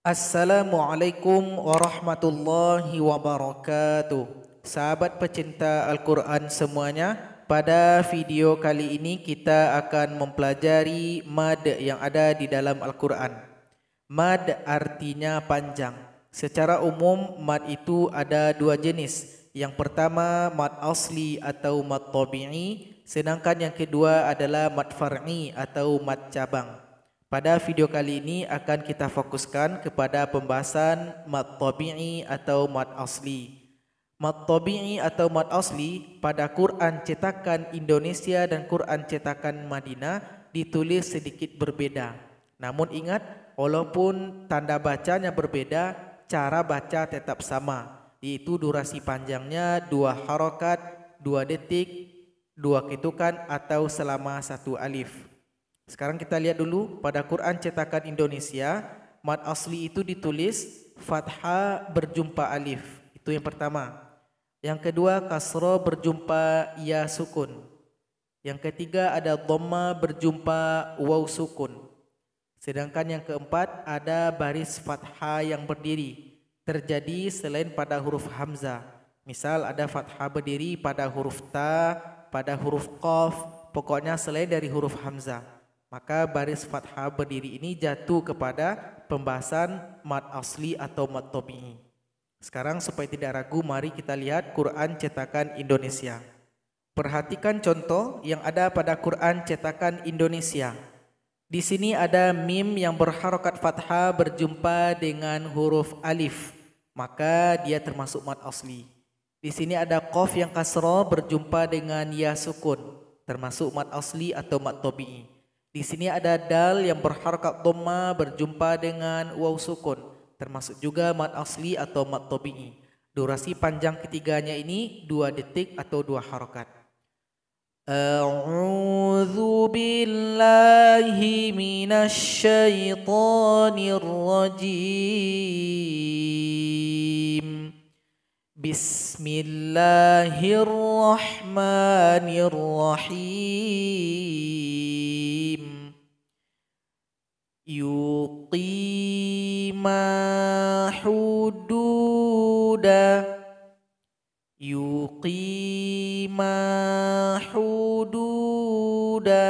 Assalamualaikum warahmatullahi wabarakatuh Sahabat pecinta Al-Quran semuanya Pada video kali ini kita akan mempelajari mad yang ada di dalam Al-Quran Mad artinya panjang Secara umum mad itu ada dua jenis Yang pertama mad asli atau mad tabi'i Sedangkan yang kedua adalah mad far'i atau mad cabang pada video kali ini akan kita fokuskan kepada pembahasan mad tabi'i atau mad asli. Mad tabi'i atau mad asli pada Quran cetakan Indonesia dan Quran cetakan Madinah ditulis sedikit berbeda. Namun ingat, walaupun tanda bacanya berbeda, cara baca tetap sama, yaitu durasi panjangnya dua harokat, dua detik, dua ketukan atau selama satu alif. Sekarang kita lihat dulu pada Quran cetakan Indonesia, mad asli itu ditulis fathah berjumpa alif. Itu yang pertama. Yang kedua kasro berjumpa ya sukun. Yang ketiga ada dhamma berjumpa waw sukun. Sedangkan yang keempat ada baris fathah yang berdiri terjadi selain pada huruf hamzah. Misal ada fathah berdiri pada huruf ta, pada huruf qaf, pokoknya selain dari huruf hamzah. Maka baris fathah berdiri ini jatuh kepada pembahasan mat asli atau mat tobi'i. Sekarang supaya tidak ragu, mari kita lihat Quran cetakan Indonesia. Perhatikan contoh yang ada pada Quran cetakan Indonesia. Di sini ada mim yang berharokat fathah berjumpa dengan huruf alif. Maka dia termasuk mat asli. Di sini ada kof yang kasro berjumpa dengan ya sukun. Termasuk mat asli atau mat tobi'i. Di sini ada dal yang berharkat dhamma berjumpa dengan waw sukun, termasuk juga mat asli atau mat tobi'i. Durasi panjang ketiganya ini dua detik atau dua harokat. A'udzu billahi minasy Bismillahirrahmanirrahim. الله الرحمن الرحيم يقيم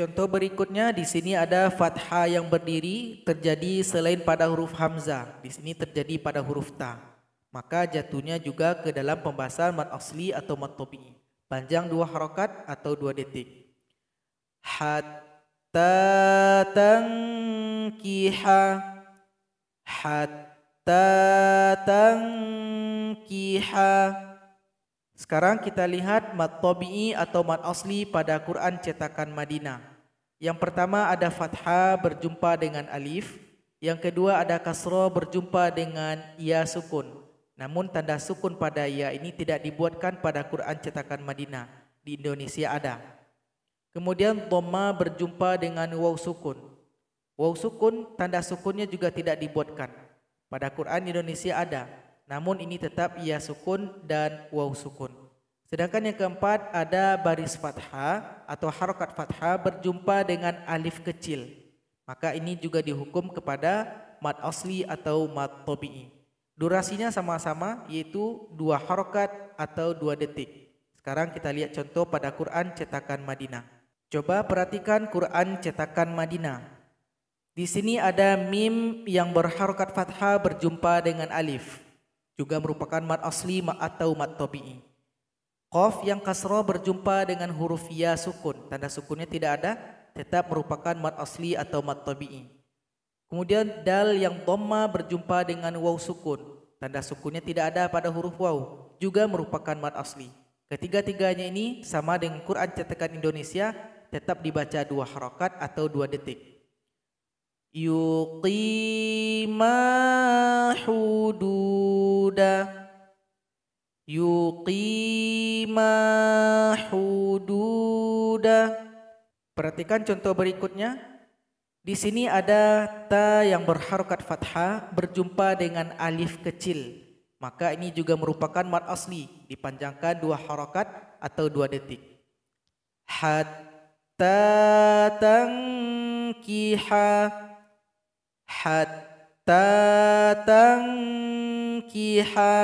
Contoh berikutnya di sini ada fathah yang berdiri terjadi selain pada huruf hamzah. Di sini terjadi pada huruf ta maka jatuhnya juga ke dalam pembahasan mad asli atau mad topi panjang dua harokat atau dua detik hatta tangkiha hatta tangkiha sekarang kita lihat mad tabi'i atau mad asli pada Quran cetakan Madinah. Yang pertama ada fathah berjumpa dengan alif, yang kedua ada kasroh berjumpa dengan ya sukun. Namun tanda sukun pada ya ini tidak dibuatkan pada Quran cetakan Madinah. Di Indonesia ada. Kemudian dhamma berjumpa dengan waw sukun. Waw sukun tanda sukunnya juga tidak dibuatkan. Pada Quran Indonesia ada. Namun ini tetap ya sukun dan waw sukun. Sedangkan yang keempat ada baris fathah atau harokat fathah berjumpa dengan alif kecil. Maka ini juga dihukum kepada mad asli atau mad tobi'i. Durasinya sama-sama yaitu dua harokat atau dua detik. Sekarang kita lihat contoh pada Quran cetakan Madinah. Coba perhatikan Quran cetakan Madinah. Di sini ada mim yang berharokat fathah berjumpa dengan alif. Juga merupakan mat asli ma atau mat tobi'i. Qaf yang kasro berjumpa dengan huruf ya sukun. Tanda sukunnya tidak ada, tetap merupakan mat asli atau mat tobi'i. Kemudian dal yang dhamma berjumpa dengan waw sukun. Tanda sukunnya tidak ada pada huruf waw, juga merupakan mad asli. Ketiga-tiganya ini sama dengan Quran cetakan Indonesia, tetap dibaca dua harokat atau dua detik. Yuqima hududa Yuqima hududa Perhatikan contoh berikutnya di sini ada ta yang berharokat fathah berjumpa dengan alif kecil. Maka ini juga merupakan mat asli dipanjangkan dua harokat atau dua detik. Hatta tangkiha hatta tangkiha.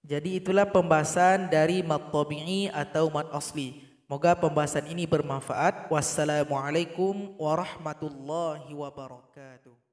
Jadi itulah pembahasan dari mat tabi'i atau mat asli. Moga pembahasan ini bermanfaat. Wassalamualaikum warahmatullahi wabarakatuh.